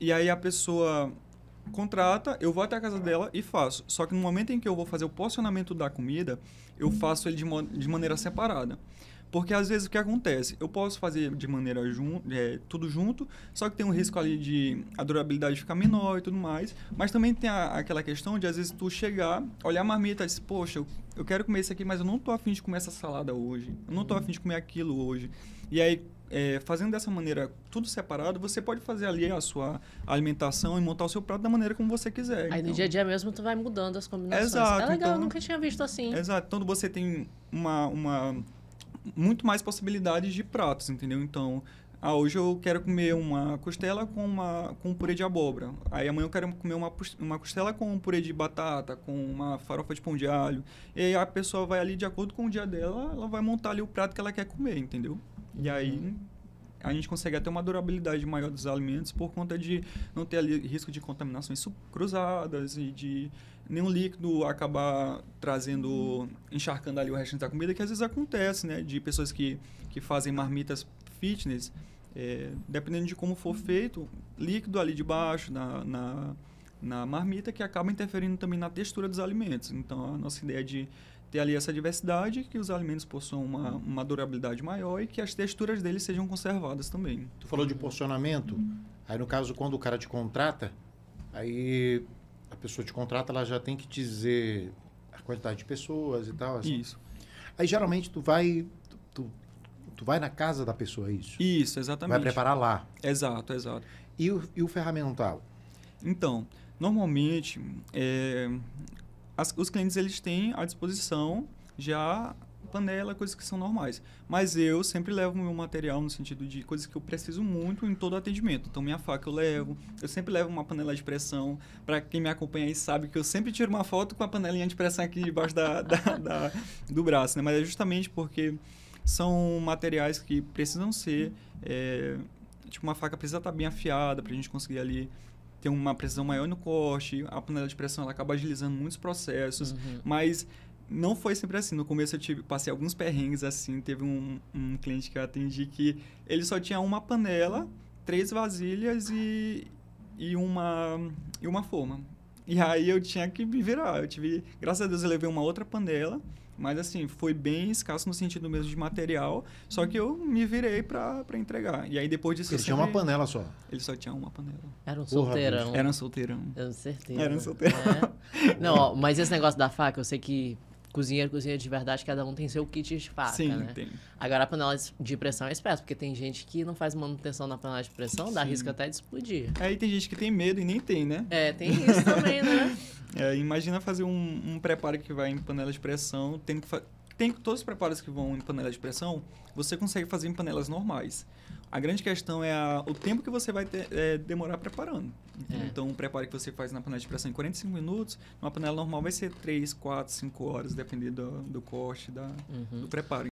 E aí a pessoa contrata, eu vou até a casa dela e faço. Só que no momento em que eu vou fazer o posicionamento da comida, eu faço ele de, de maneira separada. Porque às vezes o que acontece? Eu posso fazer de maneira jun é, tudo junto, só que tem um risco ali de a durabilidade ficar menor e tudo mais. Mas também tem a, aquela questão de às vezes tu chegar, olhar a marmita e dizer, poxa, eu, eu quero comer isso aqui, mas eu não tô afim de comer essa salada hoje. Eu não tô afim de comer aquilo hoje. E aí, é, fazendo dessa maneira tudo separado, você pode fazer ali a sua alimentação e montar o seu prato da maneira como você quiser. Aí então. no dia a dia mesmo tu vai mudando as combinações. Exato. É legal, então, eu nunca tinha visto assim. Exato. Então você tem uma, uma muito mais possibilidades de pratos, entendeu? Então, ah, hoje eu quero comer uma costela com, uma, com um purê de abóbora. Aí amanhã eu quero comer uma, uma costela com um purê de batata, com uma farofa de pão de alho. E aí a pessoa vai ali, de acordo com o dia dela, ela vai montar ali o prato que ela quer comer, entendeu? E aí uhum a gente consegue até uma durabilidade maior dos alimentos por conta de não ter ali risco de contaminações cruzadas e de nenhum líquido acabar trazendo, encharcando ali o resto da comida, que às vezes acontece, né? De pessoas que, que fazem marmitas fitness, é, dependendo de como for feito, líquido ali de baixo, na, na, na marmita, que acaba interferindo também na textura dos alimentos. Então, a nossa ideia de ter ali essa diversidade, que os alimentos possuam uma, uma durabilidade maior e que as texturas deles sejam conservadas também. Tu falou de porcionamento. Aí, no caso, quando o cara te contrata, aí a pessoa te contrata, ela já tem que te dizer a quantidade de pessoas e tal. Assim. Isso. Aí, geralmente, tu vai... Tu, tu vai na casa da pessoa, é isso? Isso, exatamente. Vai preparar lá. Exato, exato. E o, e o ferramental? Então, normalmente, é, as, os clientes eles têm à disposição já panela, coisas que são normais. Mas eu sempre levo meu material no sentido de coisas que eu preciso muito em todo atendimento. Então, minha faca eu levo, eu sempre levo uma panela de pressão. Para quem me acompanha aí sabe que eu sempre tiro uma foto com a panelinha de pressão aqui debaixo da, da, da, do braço, né? Mas é justamente porque são materiais que precisam ser... É, tipo, uma faca precisa estar tá bem afiada para a gente conseguir ali tem uma pressão maior no corte, a panela de pressão ela acaba agilizando muitos processos, uhum. mas não foi sempre assim. No começo eu tive, passei alguns perrengues assim. Teve um, um cliente que eu atendi que ele só tinha uma panela, três vasilhas e, e, uma, e uma forma. E aí eu tinha que me virar. Eu tive, graças a Deus, eu levei uma outra panela mas assim, foi bem escasso no sentido mesmo de material, só que eu me virei para entregar. E aí depois disso. Ele tinha uma panela só. Ele só tinha uma panela. Era um solteirão. Era um solteirão. Eu tenho certeza. Era um solteirão. É. Não, ó, mas esse negócio da faca, eu sei que cozinheiro, cozinheiro de verdade, cada um tem seu kit de faca, Sim, né? tem. Agora a panela de pressão é espécie, porque tem gente que não faz manutenção na panela de pressão, dá risco até de explodir. Aí é, tem gente que tem medo e nem tem, né? É, tem isso também, né? É, imagina fazer um, um, preparo que vai em panela de pressão, tendo que tem todos os preparos que vão em panela de pressão, você consegue fazer em panelas normais. A grande questão é a, o tempo que você vai ter, é, demorar preparando. É. Então, o preparo que você faz na panela de pressão em 45 minutos, numa panela normal vai ser 3, 4, 5 horas, dependendo do, do corte, da, uhum. do preparo.